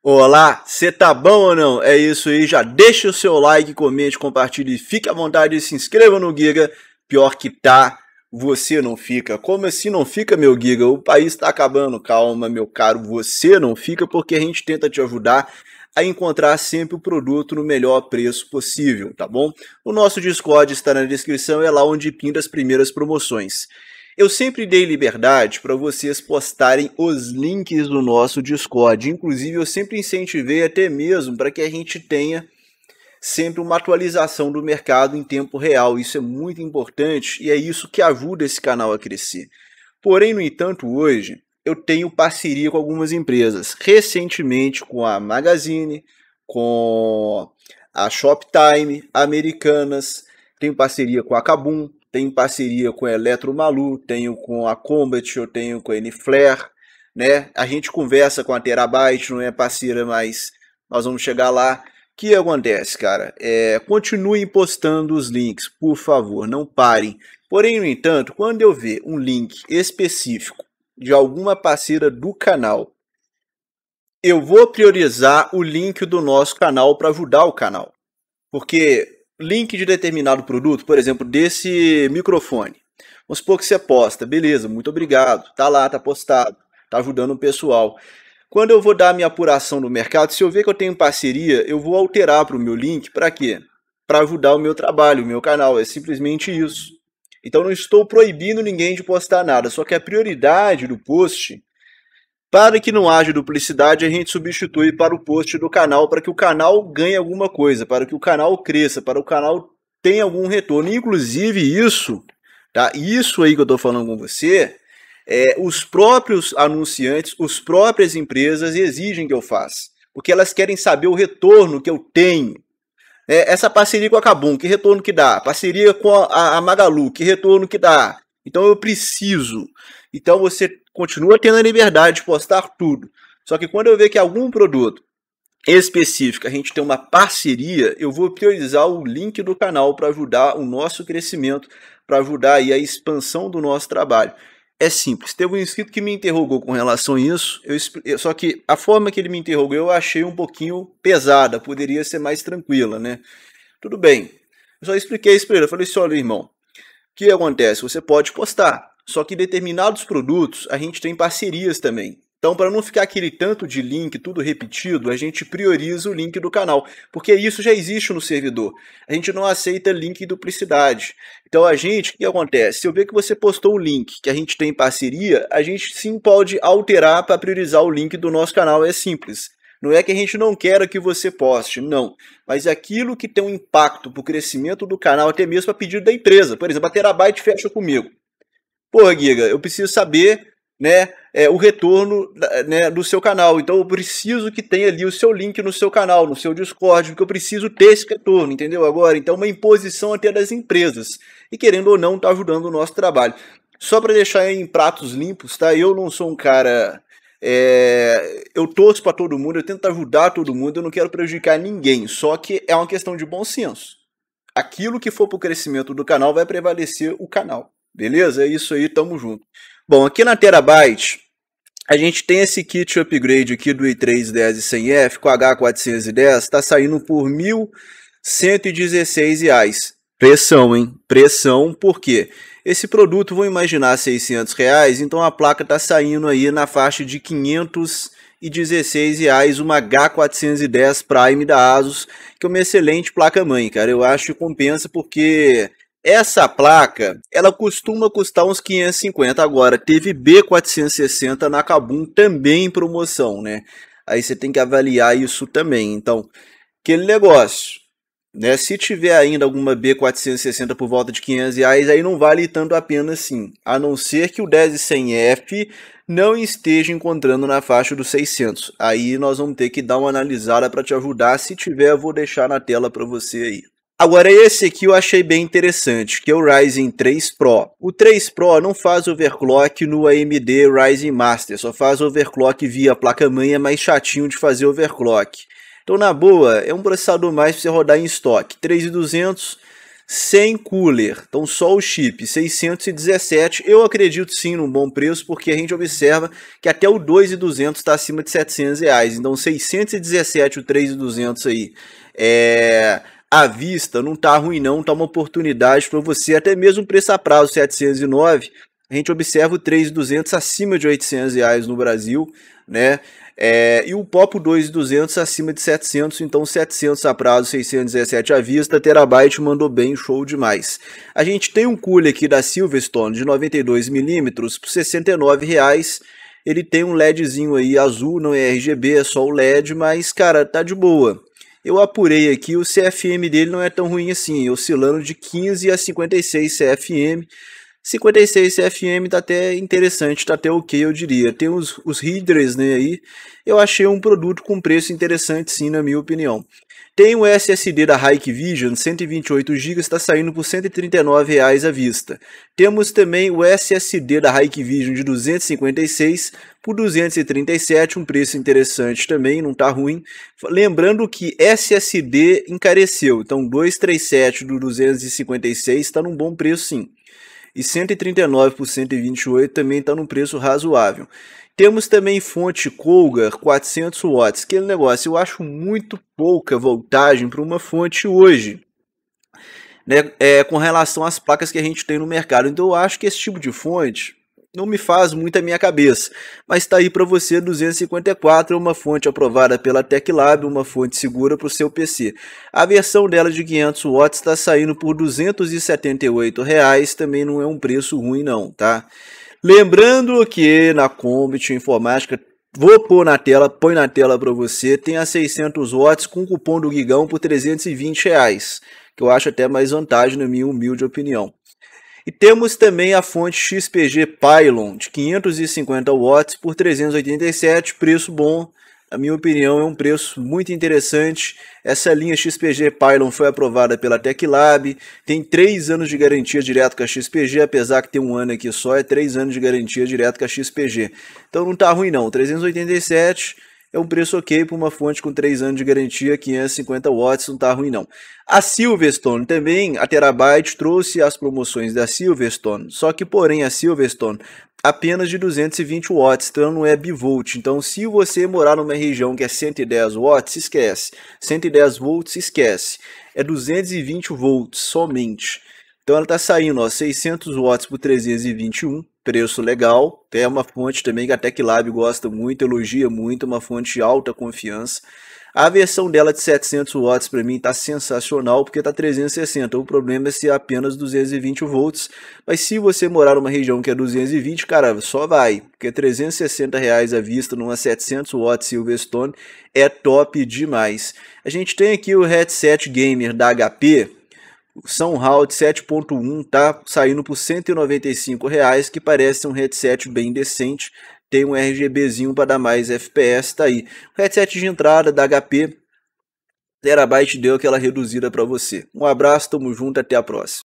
Olá, você tá bom ou não? É isso aí, já deixa o seu like, comente, compartilhe, fique à vontade e se inscreva no Giga. Pior que tá, você não fica. Como assim não fica, meu Giga? O país tá acabando. Calma, meu caro, você não fica porque a gente tenta te ajudar a encontrar sempre o produto no melhor preço possível, tá bom? O nosso Discord está na descrição, é lá onde pinta as primeiras promoções. Eu sempre dei liberdade para vocês postarem os links do nosso Discord. Inclusive, eu sempre incentivei até mesmo para que a gente tenha sempre uma atualização do mercado em tempo real. Isso é muito importante e é isso que ajuda esse canal a crescer. Porém, no entanto, hoje eu tenho parceria com algumas empresas. Recentemente com a Magazine, com a Shoptime, Americanas, tenho parceria com a Kabum, tenho parceria com a Eletro Malu, tenho com a Combat, eu tenho com a Enflare, né? A gente conversa com a Terabyte, não é parceira, mas nós vamos chegar lá. O que acontece, cara? É, continuem postando os links, por favor, não parem. Porém, no entanto, quando eu ver um link específico de alguma parceira do canal, eu vou priorizar o link do nosso canal para ajudar o canal. Porque link de determinado produto, por exemplo, desse microfone. Vamos supor que você posta, beleza, muito obrigado, tá lá, tá postado, tá ajudando o pessoal. Quando eu vou dar minha apuração no mercado, se eu ver que eu tenho parceria, eu vou alterar para o meu link, para quê? Para ajudar o meu trabalho, o meu canal, é simplesmente isso. Então não estou proibindo ninguém de postar nada, só que a prioridade do post para que não haja duplicidade, a gente substitui para o post do canal, para que o canal ganhe alguma coisa, para que o canal cresça, para que o canal tenha algum retorno. Inclusive isso, tá? Isso aí que eu estou falando com você, é, os próprios anunciantes, os próprias empresas exigem que eu faça, porque elas querem saber o retorno que eu tenho. É, essa parceria com a Cabum, que retorno que dá? Parceria com a, a Magalu, que retorno que dá? Então eu preciso então você continua tendo a liberdade de postar tudo. Só que quando eu ver que algum produto específico a gente tem uma parceria, eu vou priorizar o link do canal para ajudar o nosso crescimento, para ajudar aí a expansão do nosso trabalho. É simples. Teve um inscrito que me interrogou com relação a isso, eu, só que a forma que ele me interrogou eu achei um pouquinho pesada, poderia ser mais tranquila, né? Tudo bem. Eu só expliquei isso para ele. Eu falei assim: olha, irmão, o que acontece? Você pode postar, só que determinados produtos a gente tem parcerias também. Então, para não ficar aquele tanto de link, tudo repetido, a gente prioriza o link do canal, porque isso já existe no servidor. A gente não aceita link e duplicidade. Então, a gente, o que acontece? Se eu ver que você postou o link que a gente tem parceria, a gente sim pode alterar para priorizar o link do nosso canal, é simples. Não é que a gente não queira que você poste, não. Mas aquilo que tem um impacto para o crescimento do canal, até mesmo a pedido da empresa. Por exemplo, a Terabyte fecha comigo. Porra, Giga, eu preciso saber né, é, o retorno né, do seu canal. Então eu preciso que tenha ali o seu link no seu canal, no seu Discord, porque eu preciso ter esse retorno, entendeu? Agora, então, é uma imposição até das empresas. E querendo ou não, está ajudando o nosso trabalho. Só para deixar em pratos limpos, tá? Eu não sou um cara. É, eu torço para todo mundo, eu tento ajudar todo mundo, eu não quero prejudicar ninguém. Só que é uma questão de bom senso. Aquilo que for para o crescimento do canal vai prevalecer o canal. Beleza? É isso aí, tamo junto. Bom, aqui na Terabyte, a gente tem esse kit upgrade aqui do i3-10 e 100F com H410, está saindo por R$ 1.116. Pressão, hein? Pressão, por quê? Esse produto, vou imaginar, R$ 600, reais, então a placa está saindo aí na faixa de R$ 516, reais, uma H410 Prime da ASUS, que é uma excelente placa-mãe, cara. Eu acho que compensa porque essa placa, ela costuma custar uns 550 agora. Teve B460 na Kabum também em promoção, né? Aí você tem que avaliar isso também. Então, aquele negócio, né? Se tiver ainda alguma B460 por volta de 500 reais, aí não vale tanto a pena sim. A não ser que o 10100F não esteja encontrando na faixa dos 600. Aí nós vamos ter que dar uma analisada para te ajudar. Se tiver, eu vou deixar na tela para você aí. Agora, esse aqui eu achei bem interessante, que é o Ryzen 3 Pro. O 3 Pro não faz overclock no AMD Ryzen Master, só faz overclock via placa-mãe, é mais chatinho de fazer overclock. Então, na boa, é um processador mais para você rodar em estoque. 3200 sem cooler, então só o chip, 617, eu acredito sim num bom preço, porque a gente observa que até o 2200 está acima de 700 reais, então 617 o 3200 aí, é à vista não está ruim não, está uma oportunidade para você, até mesmo preço a prazo 709, a gente observa o 3.200 acima de 800 reais no Brasil, né? É, e o Popo 2.200 acima de 700, então 700 a prazo, 617 à vista, Terabyte mandou bem, show demais. A gente tem um cooler aqui da Silverstone de 92mm por 69 reais, ele tem um LEDzinho aí azul, não é RGB, é só o LED, mas cara, tá de boa. Eu apurei aqui, o CFM dele não é tão ruim assim, oscilando de 15 a 56 CFM. 56 CFM tá até interessante, tá até ok, eu diria. Tem os, os readers né, aí, eu achei um produto com preço interessante sim, na minha opinião. Tem o SSD da Hike Vision, 128 GB, está saindo por R$ 139,00 à vista. Temos também o SSD da Hike Vision de 256 por 237, um preço interessante também, não está ruim. Lembrando que SSD encareceu, então 237 do 256 está num bom preço sim e 139 por 128 também está num preço razoável. Temos também fonte Colgar 400 watts, que negócio, eu acho muito pouca voltagem para uma fonte hoje. Né, é, com relação às placas que a gente tem no mercado. Então eu acho que esse tipo de fonte não me faz muito a minha cabeça. Mas está aí para você, 254 é uma fonte aprovada pela TechLab, uma fonte segura para o seu PC. A versão dela de 500 watts está saindo por R$ 278, reais, também não é um preço ruim não, tá? Lembrando que na Combit Informática Vou pôr na tela, põe na tela para você. Tem a 600 watts com cupom do Gigão por 320 reais, que eu acho até mais vantagem na minha humilde opinião. E temos também a fonte XPG Pylon de 550 watts por 387, preço bom. Na minha opinião, é um preço muito interessante. Essa linha XPG Pylon foi aprovada pela TechLab, tem 3 anos de garantia direto com a XPG, apesar que tem um ano aqui só, é 3 anos de garantia direto com a XPG. Então não tá ruim não, 387 é um preço ok para uma fonte com 3 anos de garantia, 550 watts, não está ruim não. A Silverstone também, a Terabyte trouxe as promoções da Silverstone, só que porém a Silverstone apenas de 220 watts, então não é bivolt. Então se você morar numa região que é 110 watts, esquece. 110 volts, esquece. É 220 volts somente. Então ela está saindo ó, 600 watts por 321, preço legal. É uma fonte também que a TechLab gosta muito, elogia muito, uma fonte de alta confiança. A versão dela de 700 watts para mim está sensacional porque está 360. O problema é se é apenas 220 volts. Mas se você morar numa região que é 220, cara, só vai. Porque 360 reais à vista numa 700 watts Silverstone é top demais. A gente tem aqui o headset gamer da HP são Howard 7.1 tá saindo por 195 reais, que parece um headset bem decente. Tem um RGBzinho para dar mais FPS, tá aí. O headset de entrada da HP Terabyte deu aquela reduzida para você. Um abraço, tamo junto, até a próxima.